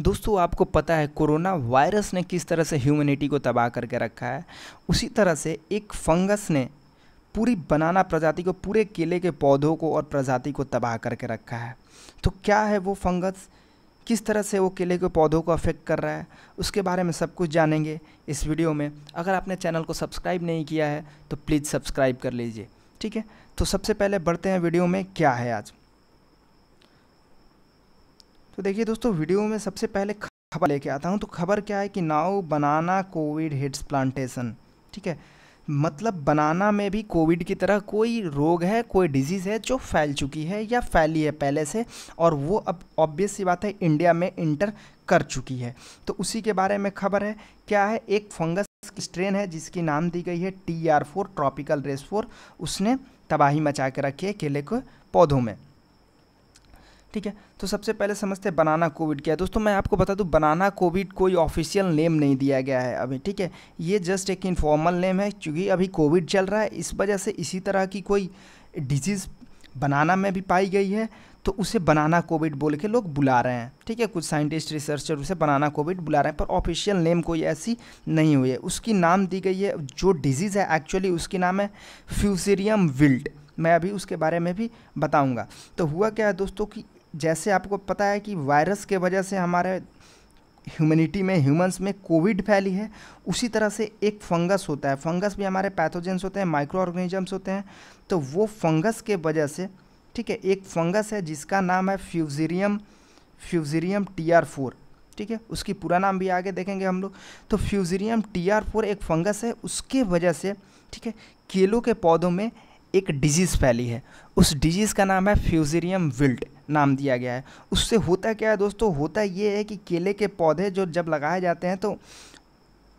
दोस्तों आपको पता है कोरोना वायरस ने किस तरह से ह्यूमनिटी को तबाह करके रखा है उसी तरह से एक फंगस ने पूरी बनाना प्रजाति को पूरे केले के पौधों को और प्रजाति को तबाह करके रखा है तो क्या है वो फंगस किस तरह से वो केले के पौधों को अफेक्ट कर रहा है उसके बारे में सब कुछ जानेंगे इस वीडियो में अगर आपने चैनल को सब्सक्राइब नहीं किया है तो प्लीज़ सब्सक्राइब कर लीजिए ठीक है तो सबसे पहले बढ़ते हैं वीडियो में क्या है आज तो देखिए दोस्तों वीडियो में सबसे पहले खबर लेके आता हूँ तो खबर क्या है कि now banana covid hits plantation ठीक है मतलब बनाना में भी कोविड की तरह कोई रोग है कोई डिजीज़ है जो फैल चुकी है या फैली है पहले से और वो अब ऑब्वियस सी बात है इंडिया में इंटर कर चुकी है तो उसी के बारे में खबर है क्या है एक फंगस स्ट्रेन है जिसकी नाम दी गई है T R four tropical race four उसने तबाही मचा के रखी है केले के पौधों में ठीक है तो सबसे पहले समझते हैं बनाना कोविड क्या है दोस्तों मैं आपको बता दूं बनाना कोविड कोई ऑफिशियल नेम नहीं दिया गया है अभी ठीक है ये जस्ट एक इन्फॉर्मल नेम है क्योंकि अभी कोविड चल रहा है इस वजह से इसी तरह की कोई डिजीज़ बनाना में भी पाई गई है तो उसे बनाना कोविड बोल के लोग बुला रहे हैं ठीक है कुछ साइंटिस्ट रिसर्चर उसे बनाना कोविड बुला रहे हैं पर ऑफिशियल नेम कोई ऐसी नहीं हुई है उसकी नाम दी गई है जो डिजीज़ है एक्चुअली उसकी नाम है फ्यूसीरियम विल्ट मैं अभी उसके बारे में भी बताऊंगा तो हुआ क्या है दोस्तों कि जैसे आपको पता है कि वायरस के वजह से हमारे ह्यूमनिटी में ह्यूमंस में कोविड फैली है उसी तरह से एक फंगस होता है फंगस भी हमारे पैथोजेंस होते हैं माइक्रो ऑर्गेनिजम्स होते हैं तो वो फंगस के वजह से ठीक है एक फंगस है जिसका नाम है fusarium fusarium T R four ठीक है उसकी पूरा नाम भी आगे देखेंगे हम लोग तो फ्यूजीरियम टी आर फोर एक फंगस है उसके वजह से ठीक है केलों के पौधों में एक डिजीज़ फैली है उस डिजीज़ का नाम है फ्यूजेरियम विल्ट नाम दिया गया है उससे होता क्या है दोस्तों होता ये है कि केले के पौधे जो जब लगाए जाते हैं तो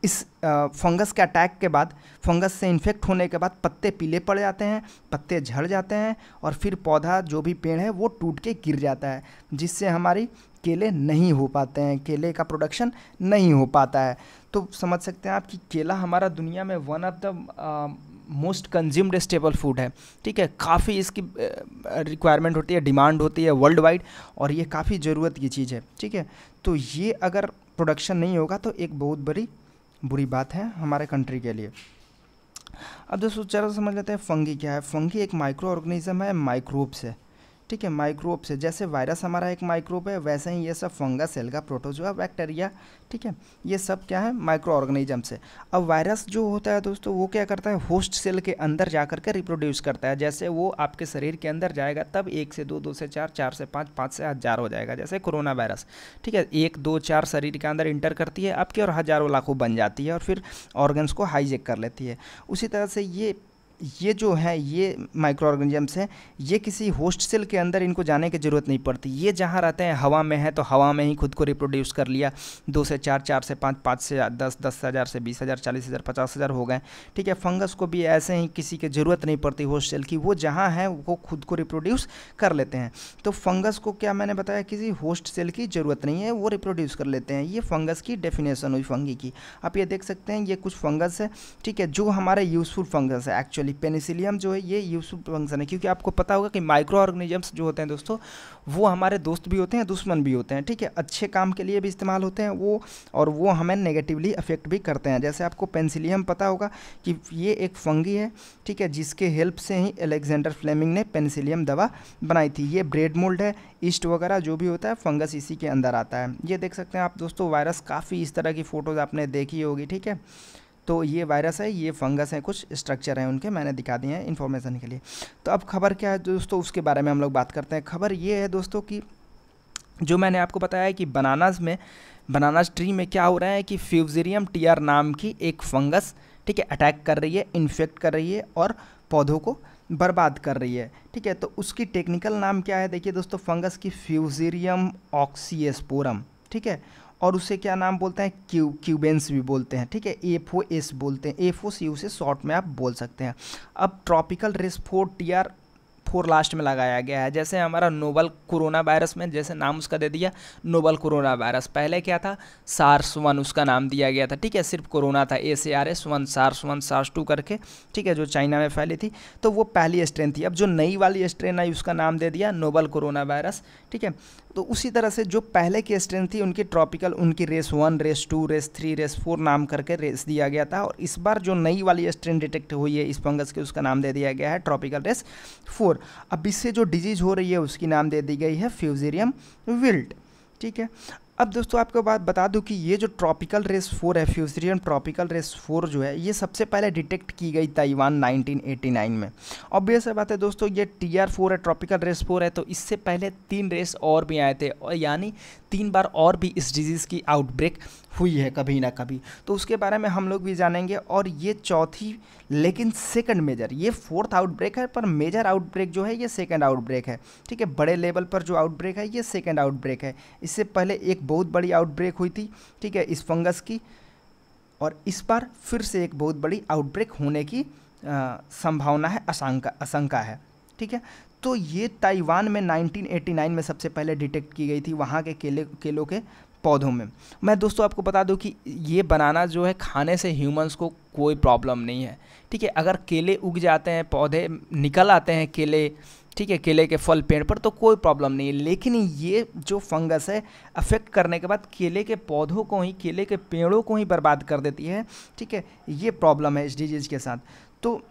इस फंगस के अटैक के बाद फंगस से इन्फेक्ट होने के बाद पत्ते पीले पड़ जाते हैं पत्ते झड़ जाते हैं और फिर पौधा जो भी पेड़ है वो टूट के गिर जाता है जिससे हमारी केले नहीं हो पाते हैं केले का प्रोडक्शन नहीं हो पाता है तो समझ सकते हैं आप कि केला हमारा दुनिया में one of the most consumed stable food है ठीक है काफ़ी इसकी रिक्वायरमेंट होती है डिमांड होती है वर्ल्ड वाइड और ये काफ़ी ज़रूरत की चीज़ है ठीक है तो ये अगर प्रोडक्शन नहीं होगा तो एक बहुत बड़ी बुरी बात है हमारे कंट्री के लिए अब दोस्तों चलो समझ लेते हैं फंगी क्या है फंगी एक माइक्रो ऑर्गेनिज्म है माइक्रोब्स है ठीक है माइक्रोब से जैसे वायरस हमारा एक माइक्रोब है वैसे ही ये सब फंगस सेल का प्रोटोजोआ बैक्टीरिया ठीक है ये सब क्या है माइक्रो ऑर्गेनिज्म से अब वायरस जो होता है दोस्तों वो क्या करता है होस्ट सेल के अंदर जा करके रिप्रोड्यूस करता है जैसे वो आपके शरीर के अंदर जाएगा तब एक से दो दो से चार चार से पाँच पाँच से हज़ार हो जाएगा जैसे कोरोना वायरस ठीक है एक दो चार शरीर के अंदर इंटर करती है आपकी और हज़ारों लाखों बन जाती है और फिर ऑर्गन्स को हाईजेक कर लेती है उसी तरह से ये ये जो है ये माइक्रो ऑर्गेनिजम्स हैं ये किसी होस्ट सेल के अंदर इनको जाने की ज़रूरत नहीं पड़ती ये जहाँ रहते हैं हवा में है तो हवा में ही खुद को रिप्रोड्यूस कर लिया दो से चार चार से पाँच पाँच से दस दस हज़ार से बीस हज़ार चालीस हज़ार पचास हज़ार हो गए ठीक है फंगस को भी ऐसे ही किसी की ज़रूरत नहीं पड़ती होस्ट सेल की वो जहाँ है वो खुद को रिप्रोड्यूस कर लेते हैं तो फंगस को क्या मैंने बताया किसी होस्ट सेल की ज़रूरत नहीं है वो रिप्रोड्यूस कर लेते हैं ये फंगस की डेफिनेशन हुई फंगी की आप ये देख सकते हैं ये कुछ फंगस है ठीक है जो हमारे यूज़फुल फंगस है एक्चुअली सॉरी पेनिसिलियम जो है ये यूजफुल फंक्शन है क्योंकि आपको पता होगा कि माइक्रो ऑर्गेनिजम्स जो होते हैं दोस्तों वो हमारे दोस्त भी होते हैं दुश्मन भी होते हैं ठीक है अच्छे काम के लिए भी इस्तेमाल होते हैं वो और वो हमें नेगेटिवली अफेक्ट भी करते हैं जैसे आपको पेंसिलियम पता होगा कि ये एक फंगी है ठीक है जिसके हेल्प से ही एलेक्जेंडर फ्लेमिंग ने पेंसिलियम दवा बनाई थी ये ब्रेड मोल्ड है ईस्ट वगैरह जो भी होता है फंगस इसी के अंदर आता है ये देख सकते हैं आप दोस्तों वायरस काफ़ी इस तरह की फ़ोटोज़ आपने देखी होगी ठीक है तो ये वायरस है ये फंगस है कुछ स्ट्रक्चर हैं उनके मैंने दिखा दिए हैं इन्फॉर्मेशन के लिए तो अब खबर क्या है दोस्तों उसके बारे में हम लोग बात करते हैं खबर ये है दोस्तों कि जो मैंने आपको बताया है कि बनानास में बनानास ट्री में क्या हो रहा है कि फ्यूजेरियम टीआर नाम की एक फंगस ठीक है अटैक कर रही है इन्फेक्ट कर रही है और पौधों को बर्बाद कर रही है ठीक है तो उसकी टेक्निकल नाम क्या है देखिए दोस्तों फंगस की फ्यूजीरियम ऑक्सीस्पोरम ठीक है और उसे क्या नाम बोलते हैं क्यू क्यूबेंस भी बोलते हैं ठीक है एफ ओ एस बोलते हैं एफ ओ सी उसे शॉर्ट में आप बोल सकते हैं अब ट्रॉपिकल आर फोर लास्ट में लगाया गया है जैसे हमारा नोबल कोरोना वायरस में जैसे नाम उसका दे दिया नोबल कोरोना वायरस पहले क्या था सार्स वन उसका नाम दिया गया था ठीक है सिर्फ कोरोना था ए से R S one SARS one SARS two करके ठीक है जो चाइना में फैली थी तो वो पहली स्ट्रेन थी अब जो नई वाली स्ट्रेन आई उसका नाम दे दिया नोबल कोरोना वायरस ठीक है तो उसी तरह से जो पहले की स्ट्रेन थी उनकी ट्रॉपिकल उनकी race one race two race three race four नाम करके रेस दिया गया था और इस बार जो नई वाली स्ट्रेन डिटेक्ट हुई है इस फंगस के उसका नाम दे दिया गया है ट्रॉपिकल रेस फोर अब इससे जो डिजीज़ हो रही है उसकी नाम दे दी गई है फ्यूजेरियम विल्ट ठीक है अब दोस्तों आपको बात बता दूं कि ये जो ट्रॉपिकल रेस फोर है फ्यूजरियन ट्रॉपिकल रेस फोर जो है ये सबसे पहले डिटेक्ट की गई ताइवान 1989 में ऑब्वियस बात है दोस्तों ये टी फोर है ट्रॉपिकल रेस फोर है तो इससे पहले तीन रेस और भी आए थे और यानी तीन बार और भी इस डिजीज़ की आउटब्रेक हुई है कभी ना कभी तो उसके बारे में हम लोग भी जानेंगे और ये चौथी लेकिन सेकंड मेजर ये फोर्थ आउटब्रेक है पर मेजर आउटब्रेक जो है ये सेकंड आउटब्रेक है ठीक है बड़े लेवल पर जो आउटब्रेक है ये सेकंड आउटब्रेक है इससे पहले एक बहुत बड़ी आउटब्रेक हुई थी ठीक है इस फंगस की और इस बार फिर से एक बहुत बड़ी आउटब्रेक होने की आ, संभावना है आशंका आशंका है ठीक है तो ये ताइवान में 1989 में सबसे पहले डिटेक्ट की गई थी वहाँ के केले केलों के पौधों में मैं दोस्तों आपको बता दूं कि ये बनाना जो है खाने से ह्यूमंस को कोई प्रॉब्लम नहीं है ठीक है अगर केले उग जाते हैं पौधे निकल आते हैं केले ठीक है केले के फल पेड़ पर तो कोई प्रॉब्लम नहीं है लेकिन ये जो फंगस है अफेक्ट करने के बाद केले के पौधों को ही केले के पेड़ों को ही बर्बाद कर देती है ठीक है ये प्रॉब्लम है इस डिजीज़ के साथ तो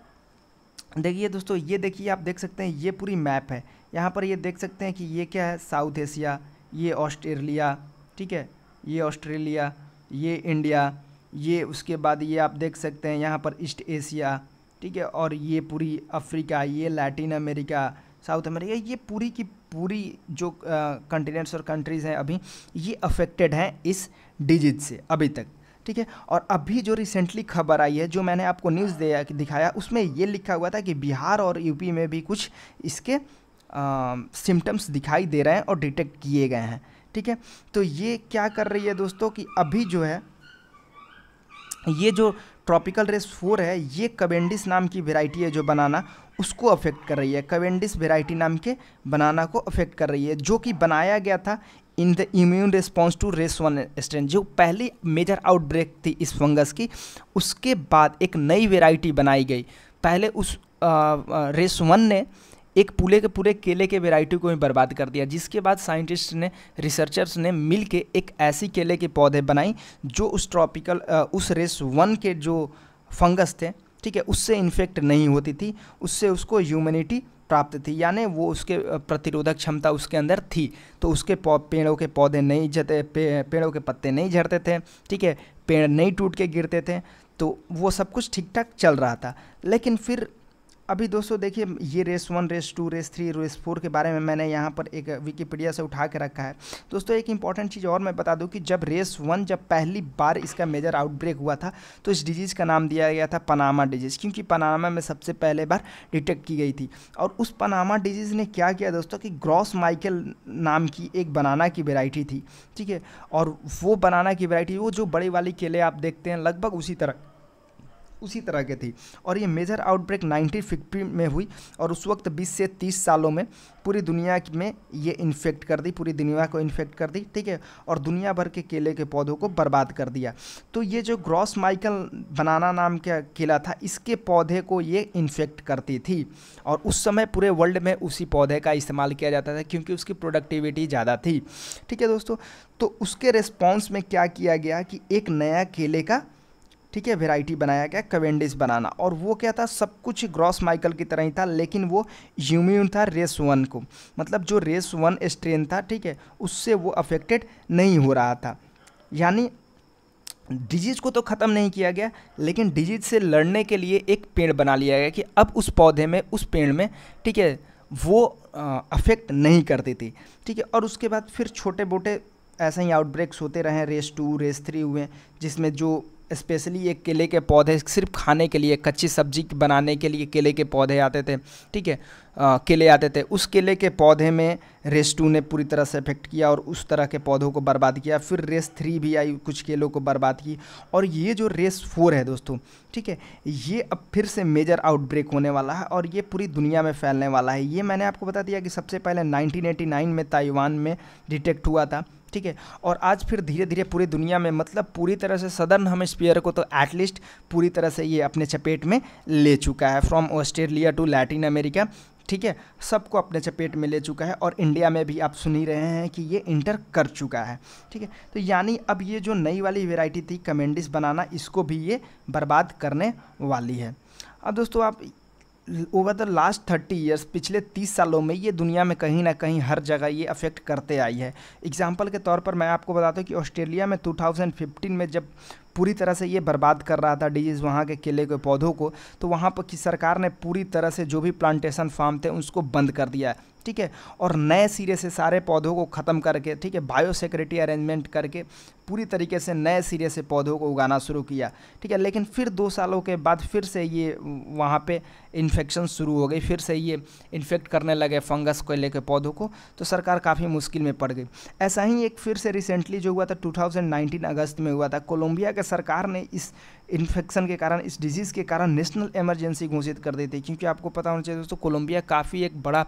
देखिए दोस्तों ये देखिए आप देख सकते हैं ये पूरी मैप है यहाँ पर ये देख सकते हैं कि ये क्या है साउथ एशिया ये ऑस्ट्रेलिया ठीक है ये ऑस्ट्रेलिया ये इंडिया ये उसके बाद ये आप देख सकते हैं यहाँ पर ईस्ट एशिया ठीक है और ये पूरी अफ्रीका ये लैटिन अमेरिका साउथ अमेरिका ये पूरी की पूरी जो कंटिनेंट्स और कंट्रीज़ हैं अभी ये अफेक्टेड हैं इस डिजिट से अभी तक ठीक है और अभी जो रिसेंटली खबर आई है जो मैंने आपको न्यूज़ दिखाया उसमें ये लिखा हुआ था कि बिहार और यूपी में भी कुछ इसके सिम्टम्स दिखाई दे रहे हैं और डिटेक्ट किए गए हैं ठीक है तो ये क्या कर रही है दोस्तों कि अभी जो है ये जो ट्रॉपिकल रेस फोर है ये कवेंडिस नाम की वेराइटी है जो बनाना उसको अफेक्ट कर रही है कवेंडिस वेराइटी नाम के बनाना को अफेक्ट कर रही है जो कि बनाया गया था in the immune response to race one strain जो पहली मेजर आउटब्रेक थी इस फंगस की उसके बाद एक नई वेराइटी बनाई गई पहले उस आ, आ, रेस वन ने एक पूरे के पूरे केले के वेराइटी को ही बर्बाद कर दिया जिसके बाद साइंटिस्ट ने रिसर्चर्स ने मिल के एक ऐसी केले के पौधे बनाई जो उस ट्रॉपिकल उस रेस वन के जो फंगस थे ठीक है उससे इन्फेक्ट नहीं होती थी उससे उसको ह्यूमनिटी प्राप्त थी यानी वो उसके प्रतिरोधक क्षमता उसके अंदर थी तो उसके पेड़ों के पौधे नहीं जते पे, पेड़ों के पत्ते नहीं झड़ते थे ठीक है पेड़ नहीं टूट के गिरते थे तो वो सब कुछ ठीक ठाक चल रहा था लेकिन फिर अभी दोस्तों देखिए ये race one race two race three race four के बारे में मैंने यहाँ पर एक विकीपीडिया से उठा के रखा है दोस्तों एक इंपॉर्टेंट चीज़ और मैं बता दूँ कि जब रेस वन जब पहली बार इसका मेजर आउटब्रेक हुआ था तो इस डिजीज़ का नाम दिया गया था पनामा डिजीज़ क्योंकि पनामा में सबसे पहले बार डिटेक्ट की गई थी और उस पनामा डिजीज़ ने क्या किया दोस्तों कि ग्रॉस माइकल नाम की एक बनाना की वेराइटी थी ठीक है और वो बनाना की वेराइटी वो जो बड़े वाली केले आप देखते हैं लगभग उसी तरह उसी तरह की थी और ये मेजर आउटब्रेक नाइनटीन में हुई और उस वक्त बीस से तीस सालों में पूरी दुनिया में ये इन्फेक्ट कर दी पूरी दुनिया को इन्फेक्ट कर दी ठीक है और दुनिया भर के केले के पौधों को बर्बाद कर दिया तो ये जो ग्रॉस माइकल बनाना नाम का केला था इसके पौधे को ये इन्फेक्ट करती थी और उस समय पूरे वर्ल्ड में उसी पौधे का इस्तेमाल किया जाता था क्योंकि उसकी प्रोडक्टिविटी ज़्यादा थी ठीक है दोस्तों तो उसके रिस्पॉन्स में क्या किया गया कि एक नया केले का ठीक है वेराइटी बनाया गया कवेंडिस बनाना और वो क्या था सब कुछ ग्रॉस माइकल की तरह ही था लेकिन वो यूम्यून था रेस वन को मतलब जो रेस वन स्ट्रेन था ठीक है उससे वो अफेक्टेड नहीं हो रहा था यानी डिजीज़ को तो ख़त्म नहीं किया गया लेकिन डिजीज़ से लड़ने के लिए एक पेड़ बना लिया गया कि अब उस पौधे में उस पेड़ में ठीक है वो अफेक्ट नहीं करती थी ठीक है और उसके बाद फिर छोटे मोटे ऐसे ही आउटब्रेक्स होते रहे रेस टू रेस थ्री हुए जिसमें जो स्पेशली ये केले के पौधे सिर्फ खाने के लिए कच्ची सब्जी बनाने के लिए केले के पौधे आते थे ठीक है केले आते थे उस केले के पौधे में रेस टू ने पूरी तरह से इफेक्ट किया और उस तरह के पौधों को बर्बाद किया फिर रेस थ्री भी आई कुछ केलों को बर्बाद की और ये जो रेस फोर है दोस्तों ठीक है ये अब फिर से मेजर आउटब्रेक होने वाला है और ये पूरी दुनिया में फैलने वाला है ये मैंने आपको बता दिया कि सबसे पहले नाइनटीन में ताइवान में डिटेक्ट हुआ था ठीक है और आज फिर धीरे धीरे पूरी दुनिया में मतलब पूरी तरह से सदर्न हेमस्फीयर को तो एटलीस्ट पूरी तरह से ये अपने चपेट में ले चुका है from Australia to Latin America ठीक है सबको अपने चपेट में ले चुका है और इंडिया में भी आप सुन ही रहे हैं कि ये इंटर कर चुका है ठीक है तो यानी अब ये जो नई वाली वेराइटी थी कमेंडिस बनाना इसको भी ये बर्बाद करने वाली है अब दोस्तों आप over the last thirty years पिछले तीस सालों में ये दुनिया में कहीं ना कहीं हर जगह ये अफेक्ट करते आई है एग्जाम्पल के तौर पर मैं आपको बताता हूँ कि ऑस्ट्रेलिया में 2015 में जब पूरी तरह से ये बर्बाद कर रहा था डिजीज़ वहाँ के केले के पौधों को तो वहाँ पर की सरकार ने पूरी तरह से जो भी प्लांटेशन फार्म थे उसको बंद कर दिया है ठीक है और नए सिरे से सारे पौधों को ख़त्म करके ठीक है बायोसिक्योरिटी अरेंजमेंट करके पूरी तरीके से नए सिरे से पौधों को उगाना शुरू किया ठीक है लेकिन फिर दो सालों के बाद फिर से ये वहाँ पे इन्फेक्शन शुरू हो गई फिर से ये इन्फेक्ट करने लगे फंगस को लेकर पौधों को तो सरकार काफ़ी मुश्किल में पड़ गई ऐसा ही एक फिर से रिसेंटली जो हुआ था टू अगस्त में हुआ था कोलम्बिया के सरकार ने इस इन्फेक्शन के कारण इस डिजीज़ के कारण नेशनल इमरजेंसी घोषित कर देते क्योंकि आपको पता होना चाहिए दोस्तों कोलंबिया काफ़ी एक बड़ा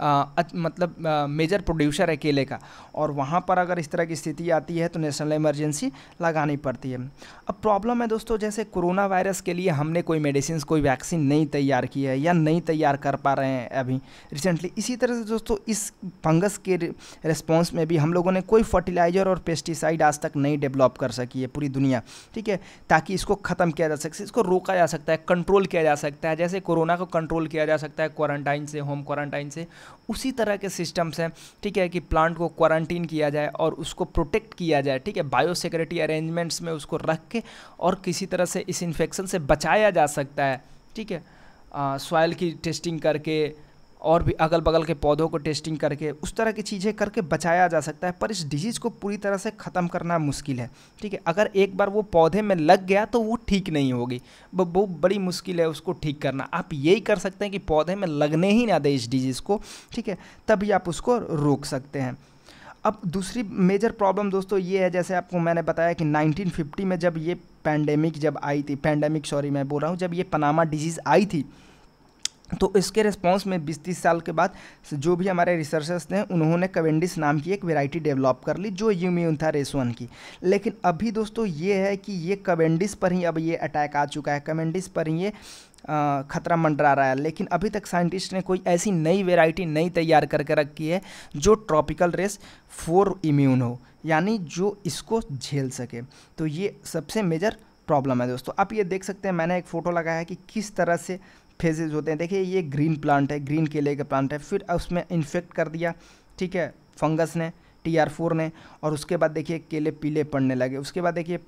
आ, मतलब आ, मेजर प्रोड्यूसर है केले का और वहाँ पर अगर इस तरह की स्थिति आती है तो नेशनल इमरजेंसी लगानी पड़ती है अब प्रॉब्लम है दोस्तों जैसे कोरोना वायरस के लिए हमने कोई मेडिसिन कोई वैक्सीन नहीं तैयार की है या नहीं तैयार कर पा रहे हैं अभी रिसेंटली इसी तरह से दोस्तों इस फंगस के रिस्पॉन्स में भी हम लोगों ने कोई फर्टिलाइज़र और पेस्टिसाइड आज तक नहीं डेवलप कर सकी है पूरी दुनिया ठीक है ताकि इसको ख़त्म किया जा सकता है इसको रोका जा सकता है कंट्रोल किया जा सकता है जैसे कोरोना को कंट्रोल किया जा सकता है क्वारंटाइन से होम क्वारंटाइन से उसी तरह के सिस्टम्स हैं ठीक है कि प्लांट को क्वारंटीन किया जाए और उसको प्रोटेक्ट किया जाए ठीक है बायोसिक्योरिटी अरेंजमेंट्स में उसको रख के और किसी तरह से इस इन्फेक्शन से बचाया जा सकता है ठीक है सॉयल की टेस्टिंग करके और भी अगल बगल के पौधों को टेस्टिंग करके उस तरह की चीज़ें करके बचाया जा सकता है पर इस डिजीज़ को पूरी तरह से ख़त्म करना मुश्किल है ठीक है अगर एक बार वो पौधे में लग गया तो वो ठीक नहीं होगी वो बड़ी मुश्किल है उसको ठीक करना आप यही कर सकते हैं कि पौधे में लगने ही ना दें इस डिजीज़ को ठीक है तभी आप उसको रोक सकते हैं अब दूसरी मेजर प्रॉब्लम दोस्तों ये है जैसे आपको मैंने बताया कि 1950 में जब ये पैंडेमिक जब आई थी पैंडेमिक सॉरी मैं बोल रहा हूँ जब ये पनामा डिजीज़ आई थी तो इसके रिस्पॉन्स में बीस तीस साल के बाद जो भी हमारे रिसर्चर्स थे उन्होंने कवेंडिस नाम की एक वेराइटी डेवलप कर ली जो इम्यून था रेस वन की लेकिन अभी दोस्तों ये है कि ये कवेंडिस पर ही अब ये अटैक आ चुका है कवेंडिस पर ही ये ख़तरा मंडरा रहा है लेकिन अभी तक साइंटिस्ट ने कोई ऐसी नई वेराइटी नहीं तैयार करके रखी है जो ट्रॉपिकल रेस फोर इम्यून हो यानी जो इसको झेल सके तो ये सबसे मेजर प्रॉब्लम है दोस्तों आप ये देख सकते हैं मैंने एक फ़ोटो लगाया है कि किस तरह से फेजेज होते हैं देखिए ये ग्रीन प्लांट है ग्रीन केले का प्लांट है फिर उसमें इन्फेक्ट कर दिया ठीक है फंगस ने टी आर फोर ने और उसके बाद देखिए केले पीले पड़ने लगे उसके बाद देखिए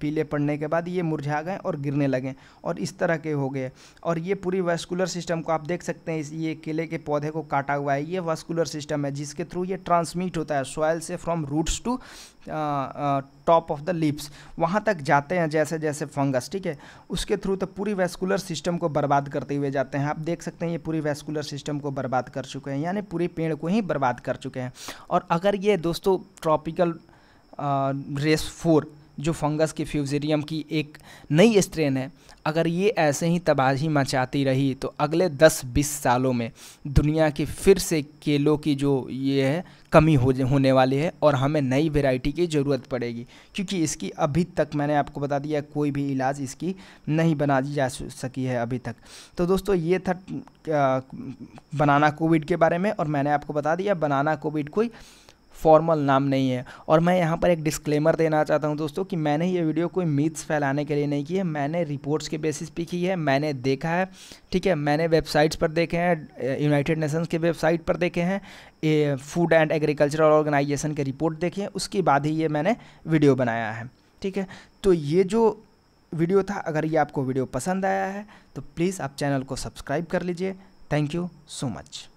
पीले पड़ने के बाद ये मुरझा गए और गिरने लगे और इस तरह के हो गए और ये पूरी वेस्कुलर सिस्टम को आप देख सकते हैं इस ये केले के पौधे को काटा हुआ है ये वेस्कुलर सिस्टम है जिसके थ्रू ये ट्रांसमिट होता है सॉयल से from roots to top of the lips वहाँ तक जाते हैं जैसे जैसे फंगस ठीक है उसके थ्रू तो पूरी वेस्कुलर सिस्टम को बर्बाद करते हुए जाते हैं आप देख सकते हैं ये पूरी वेस्कुलर सिस्टम को बर्बाद कर चुके हैं यानी पूरे पेड़ को ही बर्बाद कर चुके हैं और अगर ये दोस्तों ट्रॉपिकल रेस फोर जो फंगस के फ्यूजेरियम की एक नई स्ट्रेन है अगर ये ऐसे ही तबाही मचाती रही तो अगले 10-20 सालों में दुनिया की फिर से केलों की जो ये है कमी हो होने वाली है और हमें नई वेराइटी की ज़रूरत पड़ेगी क्योंकि इसकी अभी तक मैंने आपको बता दिया कोई भी इलाज इसकी नहीं बना दी जा सकी है अभी तक तो दोस्तों ये था बनाना कोविड के बारे में और मैंने आपको बता दिया बनाना कोविड कोई फॉर्मल नाम नहीं है और मैं यहाँ पर एक डिस्क्लेमर देना चाहता हूँ दोस्तों कि मैंने ये वीडियो कोई मीथ्स फैलाने के लिए नहीं की है मैंने रिपोर्ट्स के बेसिस पे की है मैंने देखा है ठीक है मैंने वेबसाइट्स पर देखे हैं यूनाइटेड नेशंस के वेबसाइट पर देखे हैं फूड एंड एग्रीकल्चरल ऑर्गेनाइजेशन के रिपोर्ट देखे हैं उसके बाद ही ये मैंने वीडियो बनाया है ठीक है तो ये जो वीडियो था अगर ये आपको वीडियो पसंद आया है तो प्लीज़ आप चैनल को सब्सक्राइब कर लीजिए थैंक यू सो मच